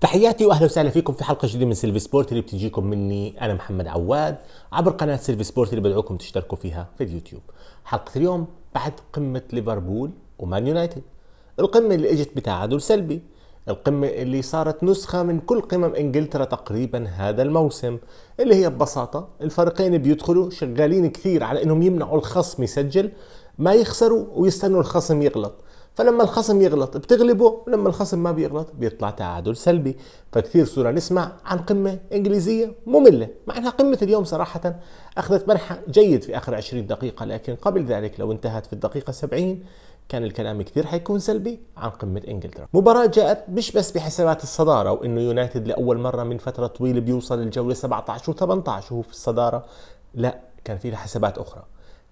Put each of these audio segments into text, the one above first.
تحياتي واهلا وسهلا فيكم في حلقه جديده من سيلفي سبورت اللي بتجيكم مني انا محمد عواد عبر قناه سيلفي سبورت اللي بدعوكم تشتركوا فيها في اليوتيوب. حلقه اليوم بعد قمه ليفربول ومان يونايتد. القمه اللي اجت بتعادل سلبي، القمه اللي صارت نسخه من كل قمم انجلترا تقريبا هذا الموسم، اللي هي ببساطه الفريقين بيدخلوا شغالين كثير على انهم يمنعوا الخصم يسجل، ما يخسروا ويستنوا الخصم يغلط. فلما الخصم يغلط بتغلبه ولما الخصم ما بيغلط بيطلع تعادل سلبي فكثير صرنا نسمع عن قمة إنجليزية مملة مع أنها قمة اليوم صراحة أخذت منحى جيد في آخر 20 دقيقة لكن قبل ذلك لو انتهت في الدقيقة 70 كان الكلام كثير حيكون سلبي عن قمة انجلترا مباراة جاءت مش بس بحسابات الصدارة وانه يونايتد لأول مرة من فترة طويلة بيوصل الجولة 17 و18 وهو في الصدارة لا كان في حسابات أخرى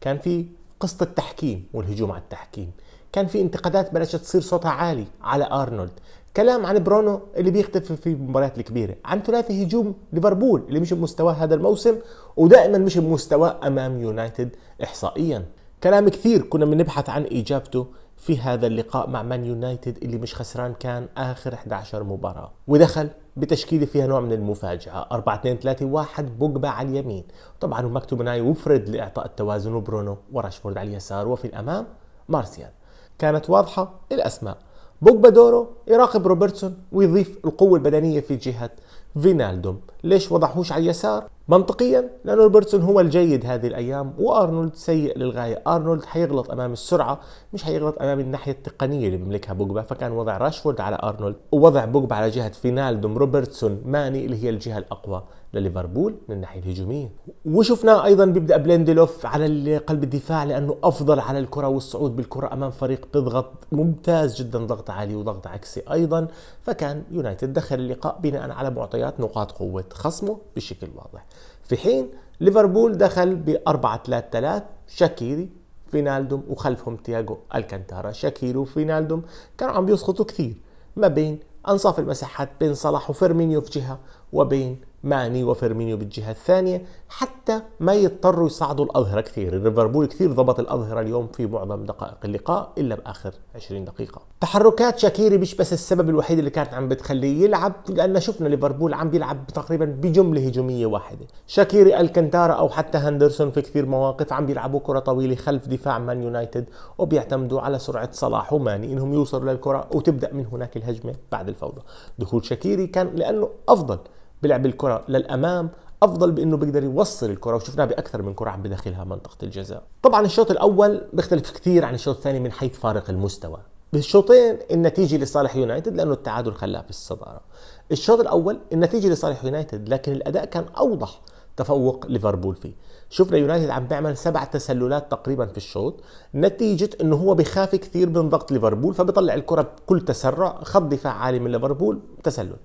كان في قصة التحكيم والهجوم على التحكيم كان في انتقادات بلشت تصير صوتها عالي على ارنولد كلام عن برونو اللي بيختفي في المباريات الكبيره عن ثلاثي هجوم ليفربول اللي مش بمستواه هذا الموسم ودائما مش بمستواه امام يونايتد احصائيا كلام كثير كنا بنبحث عن اجابته في هذا اللقاء مع مان يونايتد اللي مش خسران كان اخر 11 مباراه ودخل بتشكيله فيها نوع من المفاجاه 4 2 3 1 بوجبا على اليمين طبعا ومكتوب ناي وفرد لاعطاء التوازن وبرونو وراشفورد على اليسار وفي الامام مارسيال كانت واضحة الأسماء بوجبا دورو يراقب روبرتسون ويضيف القوة البدنية في جهة فينالدوم ليش وضعهوش على اليسار منطقيا لانه روبرتسون هو الجيد هذه الايام وارنولد سيء للغايه ارنولد حيغلط امام السرعه مش حيغلط امام الناحيه التقنيه اللي بيملكها بوجبا فكان وضع راشفورد على ارنولد ووضع بوجبا على جهه فينالدوم روبرتسون ماني اللي هي الجهه الاقوى لليفربول من الناحيه الهجوميه وشفناه ايضا بيبدا بليندلوف على قلب الدفاع لانه افضل على الكره والصعود بالكره امام فريق بيضغط ممتاز جدا ضغط عالي وضغط عكسي ايضا فكان يونايتد دخل اللقاء بناء على معطيات مباريات نقاط قوة خصمه بشكل واضح في حين ليفربول دخل ب 4 3 3 شاكيري فينالدوم وخلفهم تياجو الكانتارا شاكيري وفينالدوم كانوا عم بيسقطوا كثير ما بين انصاف المساحات بين صلاح وفيرمينيو في جهه وبين ماني وفيرمينيو بالجهه الثانيه حتى ما يضطروا يصعدوا الاظهره كثير، ليفربول كثير ضبط الاظهره اليوم في معظم دقائق اللقاء الا باخر 20 دقيقه. تحركات شاكيري مش بس السبب الوحيد اللي كانت عم بتخليه يلعب لان شفنا ليفربول عم بيلعب تقريبا بجمله هجوميه واحده، شاكيري الكنتارا او حتى هندرسون في كثير مواقف عم بيلعبوا كره طويله خلف دفاع مان يونايتد وبيعتمدوا على سرعه صلاح وماني انهم يوصلوا للكره وتبدا من هناك الهجمه بعد الفوضى. دخول شاكيري كان لانه افضل بيلعب الكره للامام افضل بانه بيقدر يوصل الكره وشفناه باكثر من كره عم بداخلها منطقه الجزاء طبعا الشوط الاول بيختلف كثير عن الشوط الثاني من حيث فارق المستوى بالشوطين النتيجه لصالح يونايتد لانه التعادل خلاه في الصداره الشوط الاول النتيجه لصالح يونايتد لكن الاداء كان اوضح تفوق ليفربول فيه شفنا يونايتد عم بيعمل سبع تسللات تقريبا في الشوط نتيجة انه هو بخاف كثير من ضغط ليفربول فبيطلع الكرة بكل تسرع خط دفاع عالي من ليفربول تسلل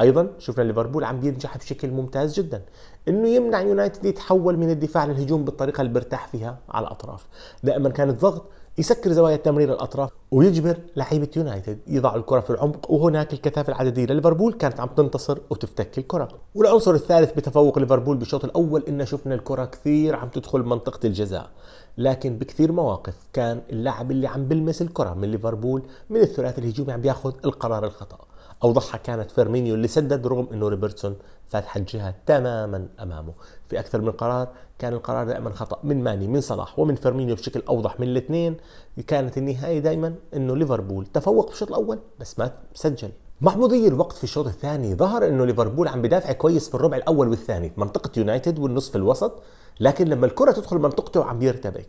ايضا شفنا ليفربول عم بينجح بشكل ممتاز جدا انه يمنع يونايتد يتحول من الدفاع للهجوم بالطريقه اللي برتاح فيها على الاطراف دائما كان الضغط يسكر زوايا التمرير الاطراف ويجبر لعيبه يونايتد يضعوا الكره في العمق وهناك الكثافه العدديه لليفربول كانت عم تنتصر وتفتك الكره والعنصر الثالث بتفوق ليفربول بالشوط الاول انه شفنا الكره كثير عم تدخل منطقه الجزاء لكن بكثير مواقف كان اللاعب اللي عم بلمس الكره من ليفربول من الثلاثي الهجومي عم بياخذ القرار الخطا اوضحها كانت فيرمينيو اللي سدد رغم انه روبرتسون فاتح الجهه تماما امامه في اكثر من قرار كان القرار دائما خطا من ماني من صلاح ومن فيرمينيو بشكل اوضح من الاثنين كانت النهايه دائما انه ليفربول تفوق في الشوط الاول بس ما سجل محمودي الوقت في الشوط الثاني ظهر انه ليفربول عم بدافع كويس في الربع الاول والثاني في منطقه يونايتد والنصف الوسط لكن لما الكره تدخل منطقته عم يرتبك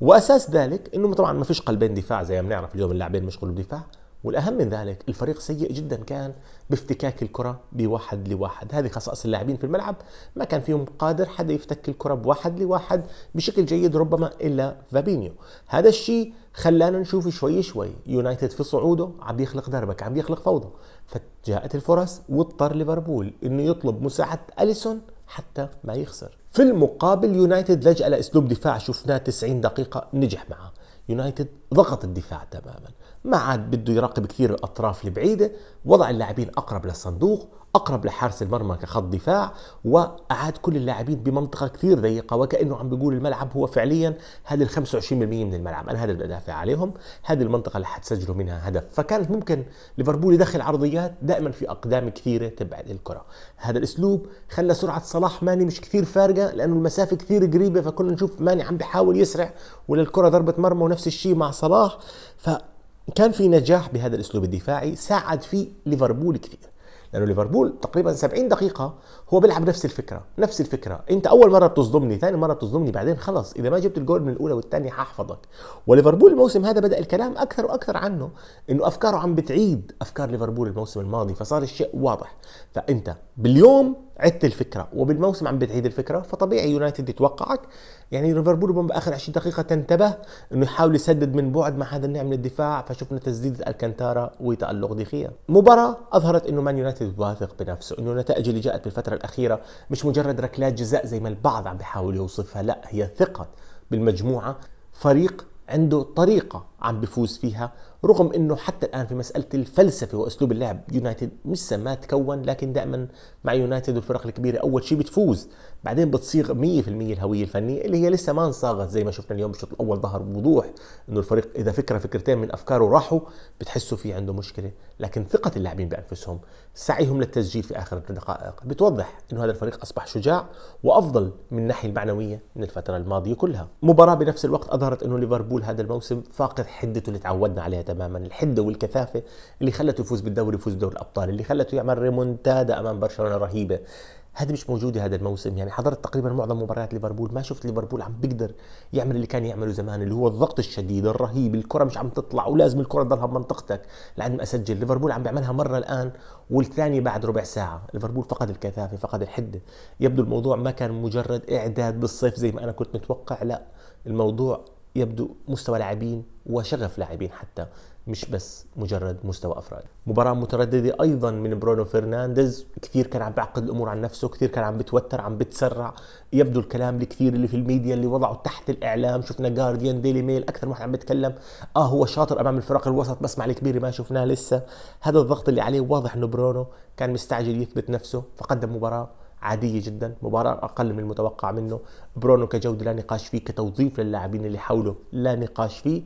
واساس ذلك انه طبعا ما فيش قلبين دفاع زي ما بنعرف اليوم اللاعبين مش قلب دفاع والاهم من ذلك الفريق سيء جدا كان بافتكاك الكره بواحد لواحد هذه خصائص اللاعبين في الملعب ما كان فيهم قادر حدا يفتك الكره بواحد لواحد بشكل جيد ربما الا فابينيو هذا الشيء خلانا نشوف شوي شوي يونايتد في صعوده عم يخلق دربك عم يخلق فوضى فجاءت الفرص واضطر ليفربول انه يطلب مساعده اليسون حتى ما يخسر في المقابل يونايتد لجأ لاسلوب دفاع شفناه 90 دقيقه نجح معه يونايتد ضغط الدفاع تماما ما عاد بده يراقب كثير الاطراف البعيده وضع اللاعبين اقرب للصندوق اقرب لحارس المرمى كخط دفاع واعاد كل اللاعبين بمنطقه كثير ضيقه وكانه عم بيقول الملعب هو فعليا هذه ال 25% من الملعب انا هذا اللي بدافع عليهم هذه المنطقه اللي حتسجلوا منها هدف فكانت ممكن ليفربول يدخل عرضيات دائما في اقدام كثيره تبعد الكره هذا الاسلوب خلى سرعه صلاح ماني مش كثير فارقه لانه المسافه كثير قريبه فكنا نشوف ماني عم بيحاول يسرع وللكره ضربه مرمى ونفس الشيء مع صلاح ف كان في نجاح بهذا الاسلوب الدفاعي ساعد فيه ليفربول كثير لانه ليفربول تقريبا 70 دقيقه هو بيلعب نفس الفكره نفس الفكره انت اول مره بتصدمني ثاني مره بتصدمني بعدين خلص اذا ما جبت الجول من الاولى والثانيه ححفظك. وليفربول الموسم هذا بدا الكلام اكثر واكثر عنه انه افكاره عم بتعيد افكار ليفربول الموسم الماضي فصار الشيء واضح فانت باليوم عدت الفكره وبالموسم عم بتعيد الفكره فطبيعي يونايتد يتوقعك يعني ليفربول باخر 20 دقيقه تنتبه انه يحاول يسدد من بعد مع هذا النوع من الدفاع فشفنا تسديده الكنتارا وتالق ديخيا مباراه اظهرت انه مان يونايتد واثق بنفسه انه النتائج اللي جاءت بالفتره الاخيره مش مجرد ركلات جزاء زي ما البعض عم بيحاول يوصفها لا هي ثقه بالمجموعه فريق عنده طريقه عم بفوز فيها رغم انه حتى الان في مساله الفلسفه واسلوب اللعب يونايتد لسه ما تكون لكن دائما مع يونايتد والفرق الكبيره اول شيء بتفوز بعدين بتصيغ 100% الهويه الفنيه اللي هي لسه ما انصاغت زي ما شفنا اليوم بالشوط الاول ظهر بوضوح انه الفريق اذا فكره فكرتين من افكاره راحوا بتحسوا في عنده مشكله لكن ثقة اللاعبين بأنفسهم سعيهم للتسجيل في آخر الدقائق بتوضح أن هذا الفريق أصبح شجاع وأفضل من الناحية المعنوية من الفترة الماضية كلها مباراة بنفس الوقت أظهرت أنه ليفربول هذا الموسم فاقد حدته اللي تعودنا عليها تماما الحدة والكثافة اللي خلته يفوز بالدوري يفوز بدوري الأبطال اللي خلته يعمل ريمونتادا أمام برشلونة رهيبة هذه مش موجوده هذا الموسم يعني حضرت تقريبا معظم مباريات ليفربول ما شفت ليفربول عم بيقدر يعمل اللي كان يعمله زمان اللي هو الضغط الشديد الرهيب الكره مش عم تطلع ولازم الكره تضلها بمنطقتك لعند ما اسجل ليفربول عم بيعملها مره الان والثانيه بعد ربع ساعه ليفربول فقد الكثافه فقد الحده يبدو الموضوع ما كان مجرد اعداد بالصيف زي ما انا كنت متوقع لا الموضوع يبدو مستوى لاعبين وشغف لاعبين حتى مش بس مجرد مستوى افراد مباراه متردده ايضا من برونو فرنانديز كثير كان عم بيعقد الامور عن نفسه كثير كان عم بتوتر عم بتسرع يبدو الكلام الكثير اللي في الميديا اللي وضعه تحت الاعلام شفنا جارديان ديلي ميل اكثر واحد عم بيتكلم اه هو شاطر امام الفرق الوسط بس مع الكبير ما شفناه لسه هذا الضغط اللي عليه واضح انه برونو كان مستعجل يثبت نفسه فقدم مباراه عادية جدا مباراة أقل من المتوقع منه برونو كجودة لا نقاش فيه كتوظيف للاعبين اللي حوله لا نقاش فيه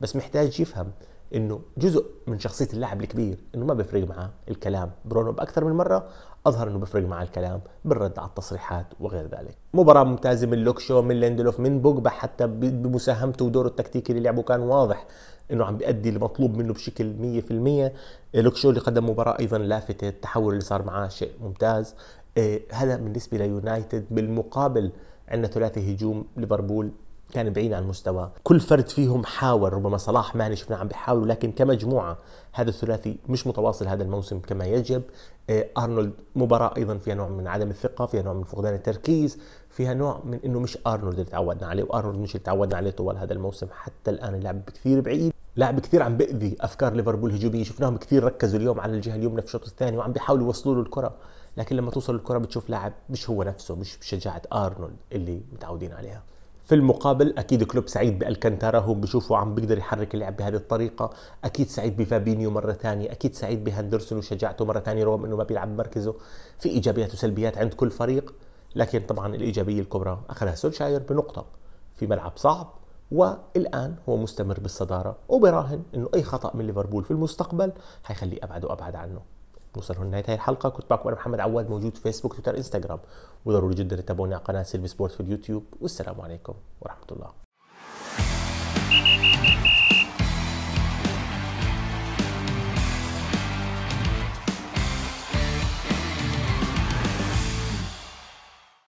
بس محتاج يفهم انه جزء من شخصيه اللاعب الكبير انه ما بيفرق معه الكلام برونو باكثر من مره اظهر انه بيفرق معه الكلام بالرد على التصريحات وغير ذلك مباراه ممتازه من لوكشو من ليندلوف من بوجبا حتى بمساهمته ودوره التكتيكي اللي لعبه كان واضح انه عم بيأدي المطلوب منه بشكل 100% إيه، لوكشو اللي قدم مباراه ايضا لافته التحول اللي صار معاه شيء ممتاز إيه، هذا بالنسبه ليونايتد بالمقابل عندنا ثلاثي هجوم ليفربول كان بعيد عن مستوى كل فرد فيهم حاول ربما صلاح ماني شفنا عم بيحاولوا لكن كمجموعة هذا الثلاثي مش متواصل هذا الموسم كما يجب إيه، أرنولد مباراة أيضا فيها نوع من عدم الثقة فيها نوع من فقدان التركيز فيها نوع من أنه مش أرنولد اللي تعودنا عليه وأرنولد مش اللي تعودنا عليه طوال هذا الموسم حتى الآن اللعب كثير بعيد لاعب كثير عم بأذي أفكار ليفربول الهجومية شفناهم كثير ركزوا اليوم على الجهة اليمنى في الشوط الثاني وعم بيحاولوا يوصلوا له الكرة لكن لما توصل الكرة بتشوف لاعب مش هو نفسه مش بشجاعة أرنولد اللي متعودين عليها في المقابل اكيد كلوب سعيد بالكانتارا هو بشوفه عم بيقدر يحرك اللعب بهذه الطريقه اكيد سعيد بفابينيو مره ثانيه اكيد سعيد بهندرسون وشجاعته مره ثانيه رغم انه ما بيلعب بمركزه في ايجابيات وسلبيات عند كل فريق لكن طبعا الايجابيه الكبرى اخذها سولشاير بنقطه في ملعب صعب والان هو مستمر بالصداره وبراهن انه اي خطا من ليفربول في المستقبل حيخليه ابعد وابعد عنه نوصل هنا نهايه هاي الحلقه كنت معكم انا محمد عواد موجود في فيسبوك تويتر انستغرام وضروري جدا تتابعونا على قناه سيلفي سبورت في اليوتيوب والسلام عليكم ورحمه الله